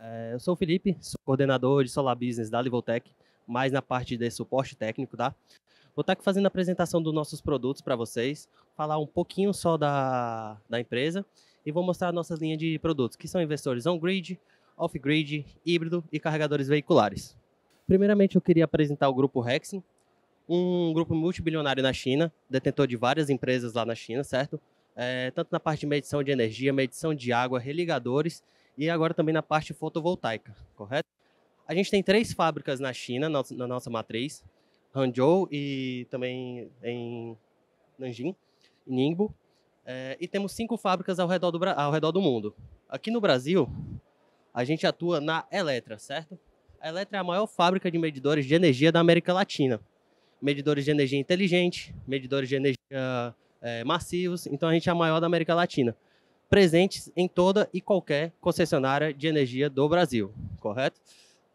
É, eu sou o Felipe, sou coordenador de Solar Business da Livoltech, mais na parte de suporte técnico, tá? Vou estar tá aqui fazendo a apresentação dos nossos produtos para vocês, falar um pouquinho só da, da empresa e vou mostrar a nossa linha de produtos, que são investidores on-grid, off-grid, híbrido e carregadores veiculares. Primeiramente, eu queria apresentar o grupo Rexin, um grupo multibilionário na China, detentor de várias empresas lá na China, certo? É, tanto na parte de medição de energia, medição de água, religadores e agora também na parte fotovoltaica, correto? A gente tem três fábricas na China, na nossa matriz, Hangzhou e também em Nanjing, Ningbo, é, e temos cinco fábricas ao redor, do, ao redor do mundo. Aqui no Brasil, a gente atua na Eletra, certo? A Eletra é a maior fábrica de medidores de energia da América Latina. Medidores de energia inteligente, medidores de energia é, massivos, então a gente é a maior da América Latina presentes em toda e qualquer concessionária de energia do Brasil, correto?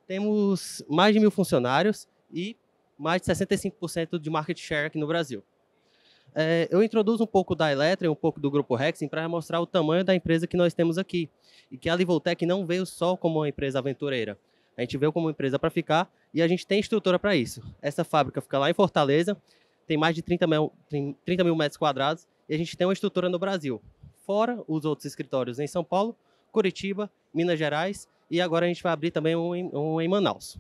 Temos mais de mil funcionários e mais de 65% de market share aqui no Brasil. É, eu introduzo um pouco da Eletra e um pouco do Grupo Rexing para mostrar o tamanho da empresa que nós temos aqui. E que a Livoltec não veio só como uma empresa aventureira. A gente veio como uma empresa para ficar e a gente tem estrutura para isso. Essa fábrica fica lá em Fortaleza, tem mais de 30 mil, 30 mil metros quadrados e a gente tem uma estrutura no Brasil fora os outros escritórios em São Paulo, Curitiba, Minas Gerais e agora a gente vai abrir também um em, um em Manaus.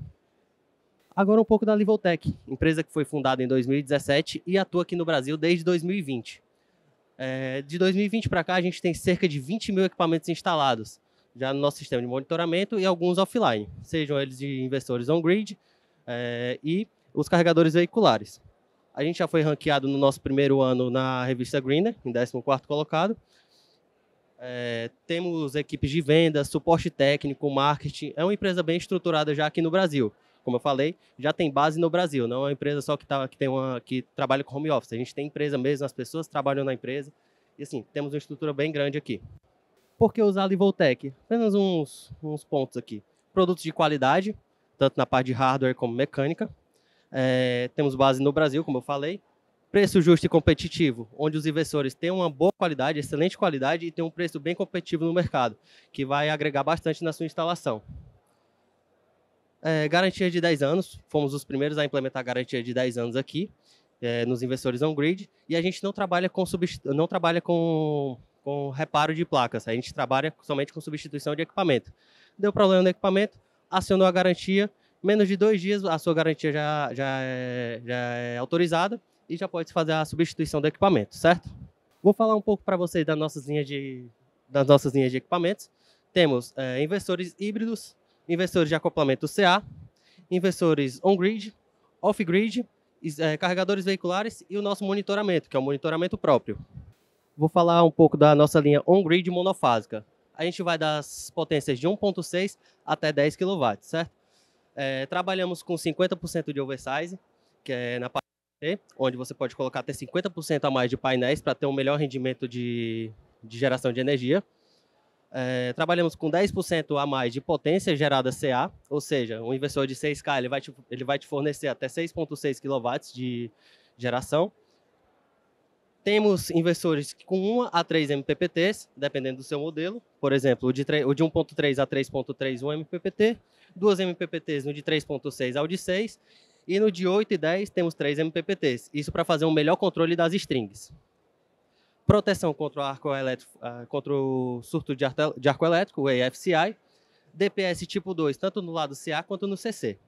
Agora um pouco da Livoltech, empresa que foi fundada em 2017 e atua aqui no Brasil desde 2020. É, de 2020 para cá, a gente tem cerca de 20 mil equipamentos instalados já no nosso sistema de monitoramento e alguns offline, sejam eles de investidores on-grid é, e os carregadores veiculares. A gente já foi ranqueado no nosso primeiro ano na revista Greener, em 14º colocado, é, temos equipes de venda, suporte técnico, marketing. É uma empresa bem estruturada já aqui no Brasil. Como eu falei, já tem base no Brasil. Não é uma empresa só que, tá, que, tem uma, que trabalha com home office. A gente tem empresa mesmo, as pessoas trabalham na empresa. E assim, temos uma estrutura bem grande aqui. Por que usar a Livoltec? Apenas uns, uns pontos aqui. Produtos de qualidade, tanto na parte de hardware como mecânica. É, temos base no Brasil, como eu falei preço justo e competitivo, onde os investidores têm uma boa qualidade, excelente qualidade e têm um preço bem competitivo no mercado, que vai agregar bastante na sua instalação. É, garantia de 10 anos, fomos os primeiros a implementar a garantia de 10 anos aqui, é, nos investidores on-grid, e a gente não trabalha com, não trabalha com, com reparo de placas, a gente trabalha somente com substituição de equipamento. Deu problema no equipamento, acionou a garantia, menos de dois dias a sua garantia já, já, é, já é autorizada e já pode fazer a substituição do equipamento, certo? Vou falar um pouco para vocês das nossas linhas de, das nossas linhas de equipamentos. Temos é, investidores híbridos, investidores de acoplamento CA, investidores on-grid, off-grid, é, carregadores veiculares e o nosso monitoramento, que é o monitoramento próprio. Vou falar um pouco da nossa linha on-grid monofásica. A gente vai das potências de 1.6 até 10 kW, certo? É, trabalhamos com 50% de oversize, que é na parte onde você pode colocar até 50% a mais de painéis para ter um melhor rendimento de, de geração de energia. É, trabalhamos com 10% a mais de potência gerada CA, ou seja, um inversor de 6K ele vai te, ele vai te fornecer até 6,6 kW de geração. Temos inversores com 1 a 3 MPPTs, dependendo do seu modelo. Por exemplo, o de, de 1.3 a 3.3, 1 MPPT. 2 MPPTs no de 3.6 ao de 6. E no de 8 e 10 temos três MPPTs, isso para fazer um melhor controle das strings. Proteção contra o, arco elétrico, ah, contra o surto de, de arco elétrico, o AFCI, DPS tipo 2, tanto no lado CA quanto no CC.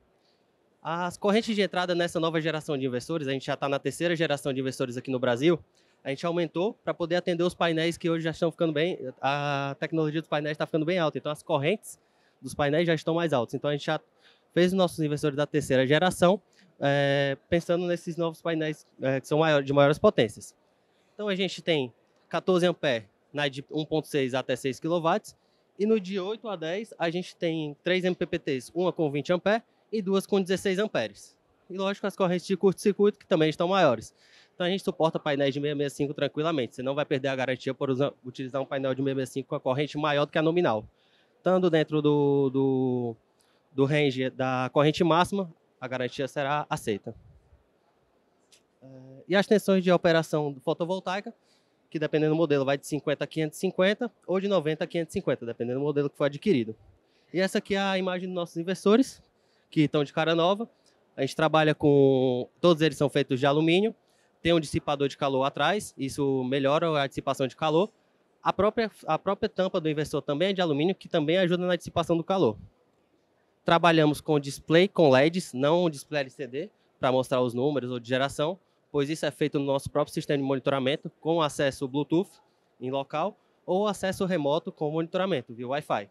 As correntes de entrada nessa nova geração de investidores, a gente já está na terceira geração de investidores aqui no Brasil, a gente aumentou para poder atender os painéis que hoje já estão ficando bem, a tecnologia dos painéis está ficando bem alta, então as correntes dos painéis já estão mais altas. Então a gente já fez nossos investidores da terceira geração, é, pensando nesses novos painéis é, que são de maiores potências. Então a gente tem 14 ampere na de 1.6 até 6 kW e no de 8 a 10 a gente tem 3 MPPTs, uma com 20 ampere e duas com 16 amperes. E lógico as correntes de curto-circuito que também estão maiores. Então a gente suporta painéis de 665 tranquilamente. Você não vai perder a garantia por usar, utilizar um painel de 665 com a corrente maior do que a nominal. Estando dentro do, do do range da corrente máxima, a garantia será aceita. É, e as tensões de operação fotovoltaica, que dependendo do modelo vai de 50 a 550 ou de 90 a 550, dependendo do modelo que foi adquirido. E essa aqui é a imagem dos nossos investidores que estão de cara nova. A gente trabalha com. Todos eles são feitos de alumínio, tem um dissipador de calor atrás, isso melhora a dissipação de calor. A própria, a própria tampa do inversor também é de alumínio, que também ajuda na dissipação do calor. Trabalhamos com display com LEDs, não um display LCD para mostrar os números ou de geração, pois isso é feito no nosso próprio sistema de monitoramento com acesso Bluetooth em local ou acesso remoto com monitoramento via Wi-Fi.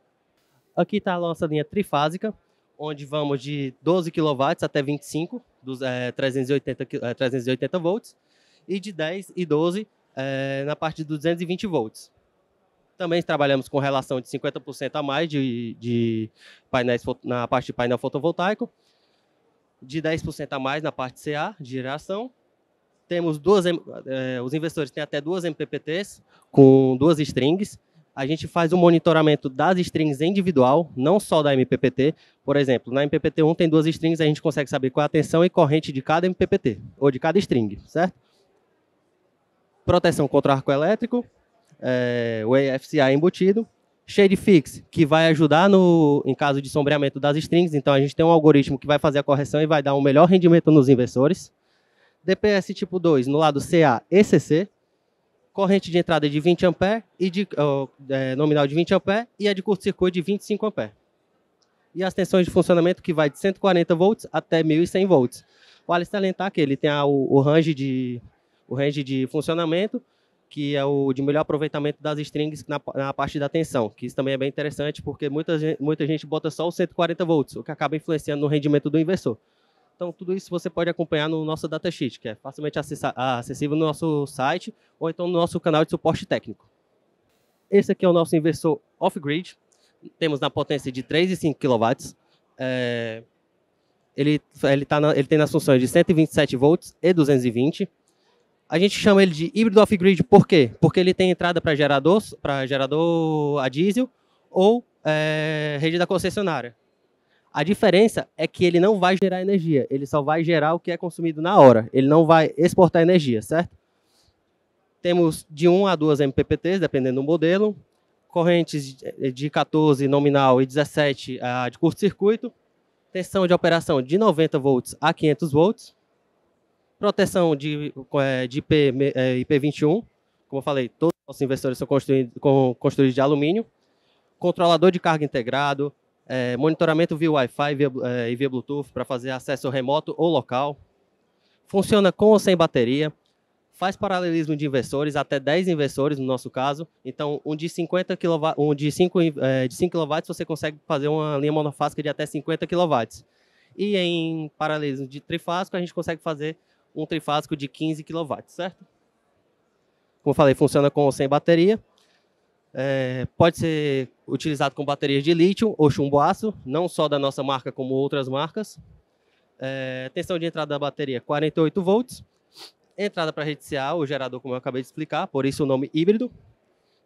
Aqui está a nossa linha trifásica, onde vamos de 12 kW até 25, dos, é, 380, é, 380 volts, e de 10 e 12 é, eh, na parte de 220 volts. Também trabalhamos com relação de 50% a mais de, de painéis na parte de painel fotovoltaico, de 10% a mais na parte CA, de geração. Temos duas, eh, os investidores têm até duas MPPTs com duas strings. A gente faz o um monitoramento das strings individual, não só da MPPT. Por exemplo, na MPPT 1 tem duas strings, a gente consegue saber qual é a tensão e corrente de cada MPPT, ou de cada string, certo? Proteção contra arco elétrico, é, o EFCA é embutido. Shade Fix, que vai ajudar no, em caso de sombreamento das strings. Então, a gente tem um algoritmo que vai fazer a correção e vai dar um melhor rendimento nos inversores. DPS tipo 2, no lado CA e CC. Corrente de entrada de 20 A e de, oh, é, nominal de 20 A e a de curto-circuito de 25 A. E as tensões de funcionamento que vai de 140 volts até 1100 volts. O Alistair que ele tem a, o, o, range de, o range de funcionamento que é o de melhor aproveitamento das strings na, na, parte da tensão, que isso também é bem interessante, porque muita, muita gente bota só os 140 volts, o que acaba influenciando no rendimento do inversor. Então, tudo isso você pode acompanhar no nosso datasheet, que é facilmente acessível no nosso site ou então no nosso canal de suporte técnico. Esse aqui é o nosso inversor off-grid. Temos na potência de 3,5 kW. É... Ele, ele, tá na, ele tem nas funções de 127 volts e 220 a gente chama ele de híbrido off-grid, por quê? Porque ele tem entrada para gerador, para gerador a diesel ou é, rede da concessionária. A diferença é que ele não vai gerar energia, ele só vai gerar o que é consumido na hora, ele não vai exportar energia, certo? Temos de 1 a 2 MPPTs, dependendo do modelo, correntes de 14 eh, nominal e 17 ah, de curto-circuito, tensão de operação de 90 volts a 500 volts, Proteção de, é, de IP, é, IP21, como eu falei, todos os nossos investidores são construídos, construídos de alumínio. Controlador de carga integrado, é, monitoramento via Wi-Fi e via, é, via Bluetooth para fazer acesso remoto ou local. Funciona com ou sem bateria. Faz paralelismo de inversores, até 10 inversores no nosso caso. Então, um de 50 kW, um de 5, é, de 5 kW você consegue fazer uma linha monofásica de até 50 kW. E em paralelismo de trifásico a gente consegue fazer um trifásico de 15 kW, certo? Como eu falei, funciona com ou sem bateria. É, pode ser utilizado com baterias de lítio ou chumbo-aço, não só da nossa marca, como outras marcas. É, tensão de entrada da bateria, 48 volts. Entrada para rede CA, o gerador, como eu acabei de explicar, por isso o nome híbrido.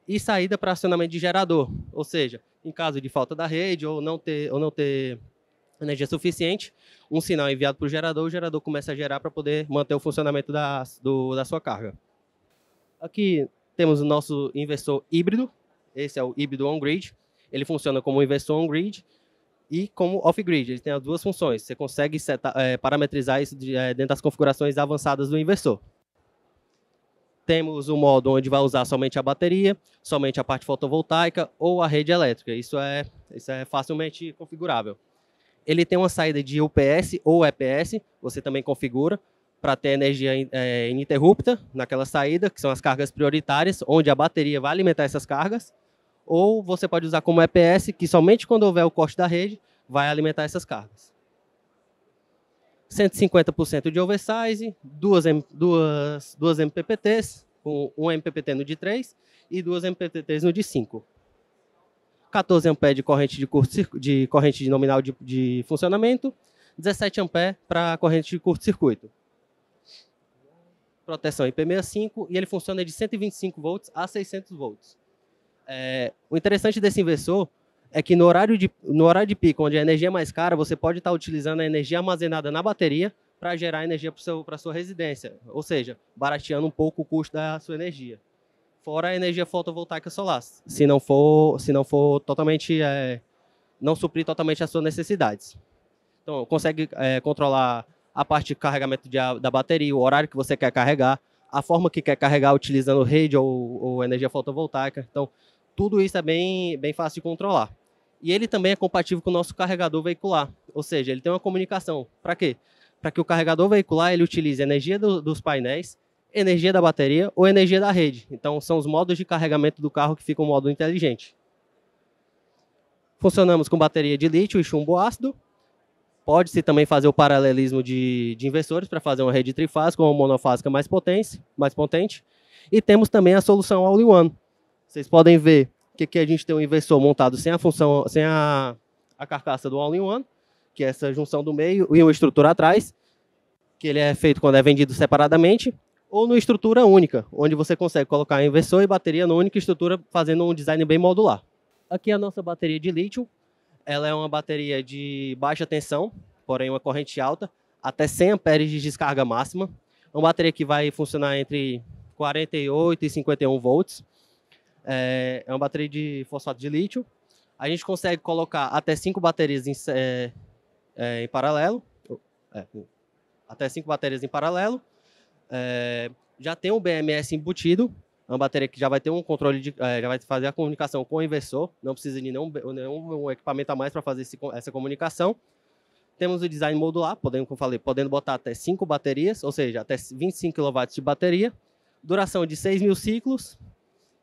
E saída para acionamento de gerador, ou seja, em caso de falta da rede ou não ter, ou não ter energia suficiente, um sinal enviado para o gerador, o gerador começa a gerar para poder manter o funcionamento da, do, da sua carga. Aqui temos o nosso inversor híbrido, esse é o híbrido on-grid, ele funciona como inversor on-grid e como off-grid, ele tem as duas funções, você consegue setar, é, parametrizar isso de, é, dentro das configurações avançadas do inversor. Temos o um modo onde vai usar somente a bateria, somente a parte fotovoltaica ou a rede elétrica, isso é, isso é facilmente configurável. Ele tem uma saída de UPS ou EPS, você também configura para ter energia é, ininterrupta naquela saída, que são as cargas prioritárias, onde a bateria vai alimentar essas cargas. Ou você pode usar como EPS, que somente quando houver o corte da rede vai alimentar essas cargas. 150% de oversize, duas, duas, duas MPPTs, com um MPPT no de 3 e duas MPPTs no de 5. 14 A de corrente de, curto, de corrente de nominal de, de funcionamento, 17 A para corrente de curto-circuito. Proteção IP65 e ele funciona de 125 volts a 600 volts. É, o interessante desse inversor é que no horário, de, no horário de pico, onde a energia é mais cara, você pode estar utilizando a energia armazenada na bateria para gerar energia para a sua residência, ou seja, barateando um pouco o custo da sua energia fora a energia fotovoltaica solar, se não for, se não for totalmente, é, não suprir totalmente as suas necessidades. Então, consegue é, controlar a parte de carregamento de, da bateria, o horário que você quer carregar, a forma que quer carregar utilizando rede ou, ou energia fotovoltaica. Então, tudo isso é bem, bem fácil de controlar. E ele também é compatível com o nosso carregador veicular, ou seja, ele tem uma comunicação. Para quê? Para que o carregador veicular ele utilize a energia do, dos painéis energia da bateria ou energia da rede. Então, são os modos de carregamento do carro que ficam um modo inteligente. Funcionamos com bateria de lítio e chumbo ácido. Pode-se também fazer o paralelismo de, de inversores para fazer uma rede trifásica ou monofásica mais potente, mais potente. E temos também a solução all-in-one. Vocês podem ver que aqui a gente tem um inversor montado sem a função, sem a, a carcaça do all-in-one, que é essa junção do meio e uma estrutura atrás, que ele é feito quando é vendido separadamente, ou numa estrutura única, onde você consegue colocar a inversor e bateria numa única estrutura, fazendo um design bem modular. Aqui é a nossa bateria de lítio, ela é uma bateria de baixa tensão, porém uma corrente alta, até 100 amperes de descarga máxima. É uma bateria que vai funcionar entre 48 e 51 volts. É, é uma bateria de fosfato de lítio. A gente consegue colocar até cinco baterias em, é, é, em paralelo. É, até cinco baterias em paralelo. É, já tem um BMS embutido, é uma bateria que já vai ter um controle, de, é, já vai fazer a comunicação com o inversor, não precisa de nenhum, nenhum equipamento a mais para fazer esse, essa comunicação. Temos o design modular, podendo, como falei, podendo botar até 5 baterias, ou seja, até 25 kW de bateria, duração de 6 mil ciclos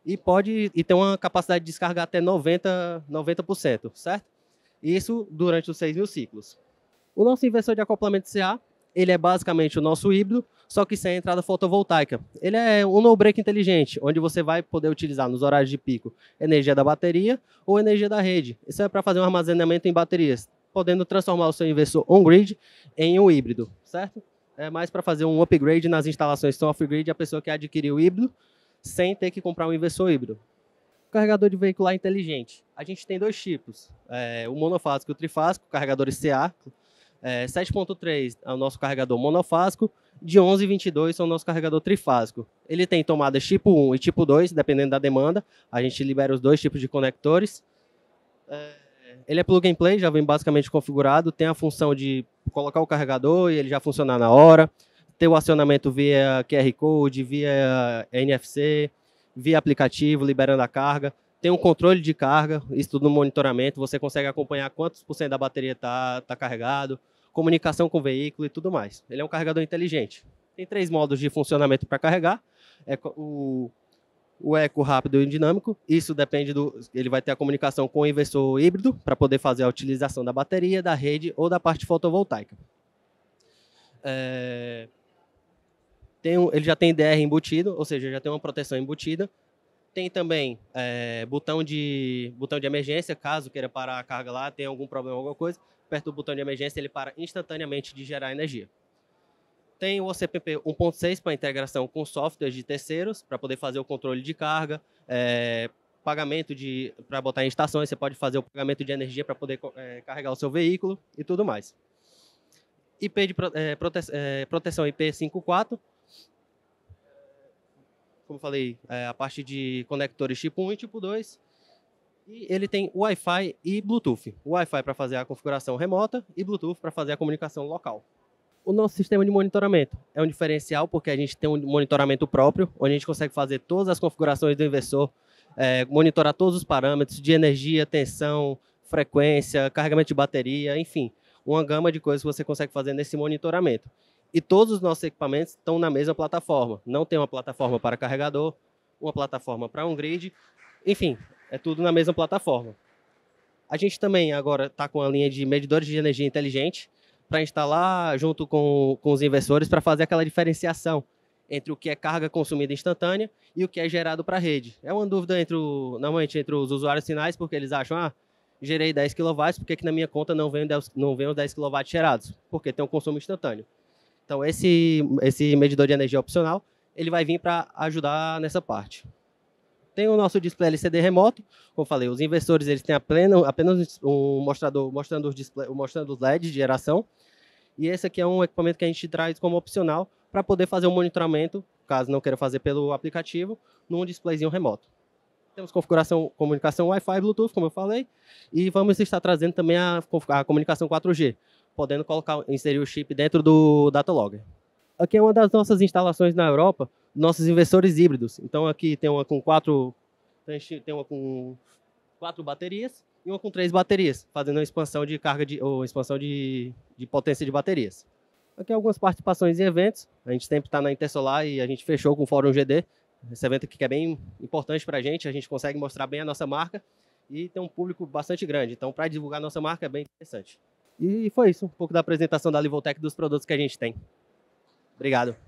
e pode e tem uma capacidade de descarga até 90%, 90% certo? Isso durante os 6 mil ciclos. O nosso inversor de acoplamento CA, ele é basicamente o nosso híbrido, só que sem a entrada fotovoltaica. Ele é um no-break inteligente, onde você vai poder utilizar nos horários de pico energia da bateria ou energia da rede. Isso é para fazer um armazenamento em baterias, podendo transformar o seu inversor on-grid em um híbrido, certo? É mais para fazer um upgrade nas instalações que off-grid, a pessoa que adquirir o híbrido sem ter que comprar um inversor híbrido. Carregador de veicular inteligente. A gente tem dois tipos, é, o monofásico e o trifásico, carregadores CA, é, 7.3 é o nosso carregador monofásico, de 11.22 é o nosso carregador trifásico. Ele tem tomadas tipo 1 e tipo 2, dependendo da demanda. A gente libera os dois tipos de conectores. É, ele é plug and play, já vem basicamente configurado. Tem a função de colocar o carregador e ele já funcionar na hora. Ter o acionamento via QR Code, via NFC, via aplicativo, liberando a carga tem um controle de carga, isso tudo no monitoramento, você consegue acompanhar quantos por cento da bateria está tá carregado, comunicação com o veículo e tudo mais. Ele é um carregador inteligente. Tem três modos de funcionamento para carregar. É o, o eco rápido e dinâmico, isso depende do... Ele vai ter a comunicação com o inversor híbrido para poder fazer a utilização da bateria, da rede ou da parte fotovoltaica. É, tem um, ele já tem DR embutido, ou seja, já tem uma proteção embutida tem também é, botão, de, botão de emergência, caso queira parar a carga lá, tem algum problema, alguma coisa, perto do botão de emergência ele para instantaneamente de gerar energia. Tem o OCPP 1.6 para integração com softwares de terceiros, para poder fazer o controle de carga, é, pagamento de para botar em estações, você pode fazer o pagamento de energia para poder é, carregar o seu veículo e tudo mais. IP de prote, proteção IP54 como falei, é, a parte de conectores tipo 1 e tipo 2. E ele tem Wi-Fi e Bluetooth. Wi-Fi para fazer a configuração remota e Bluetooth para fazer a comunicação local. O nosso sistema de monitoramento é um diferencial porque a gente tem um monitoramento próprio, onde a gente consegue fazer todas as configurações do inversor, é, monitorar todos os parâmetros de energia, tensão, frequência, carregamento de bateria, enfim, uma gama de coisas que você consegue fazer nesse monitoramento. E todos os nossos equipamentos estão na mesma plataforma. Não tem uma plataforma para carregador, uma plataforma para um grid, enfim, é tudo na mesma plataforma. A gente também agora está com a linha de medidores de energia inteligente para instalar junto com, com os investidores para fazer aquela diferenciação entre o que é carga consumida instantânea e o que é gerado para a rede. É uma dúvida entre o, normalmente entre os usuários finais, porque eles acham, ah, gerei 10 kW, por que, que na minha conta não vem, 10, não vem os 10 kW gerados? Porque tem um consumo instantâneo. Então, esse, esse medidor de energia opcional, ele vai vir para ajudar nessa parte. Tem o nosso display LCD remoto, como falei, os investidores eles têm apenas, apenas um mostrador mostrando os, display, mostrando os LEDs de geração, e esse aqui é um equipamento que a gente traz como opcional para poder fazer o um monitoramento, caso não queira fazer pelo aplicativo, num displayzinho remoto. Temos configuração, comunicação Wi-Fi, Bluetooth, como eu falei, e vamos estar trazendo também a, a comunicação 4G, podendo colocar, inserir o chip dentro do datalogger. Aqui é uma das nossas instalações na Europa, nossos investidores híbridos. Então aqui tem uma com quatro, tem uma com quatro baterias e uma com três baterias, fazendo uma expansão de carga de, ou expansão de, de potência de baterias. Aqui é algumas participações em eventos. A gente sempre está na Intersolar e a gente fechou com o Fórum GD. Esse evento aqui que é bem importante para a gente, a gente consegue mostrar bem a nossa marca e tem um público bastante grande. Então, para divulgar a nossa marca é bem interessante. E foi isso, um pouco da apresentação da Livoltec dos produtos que a gente tem. Obrigado.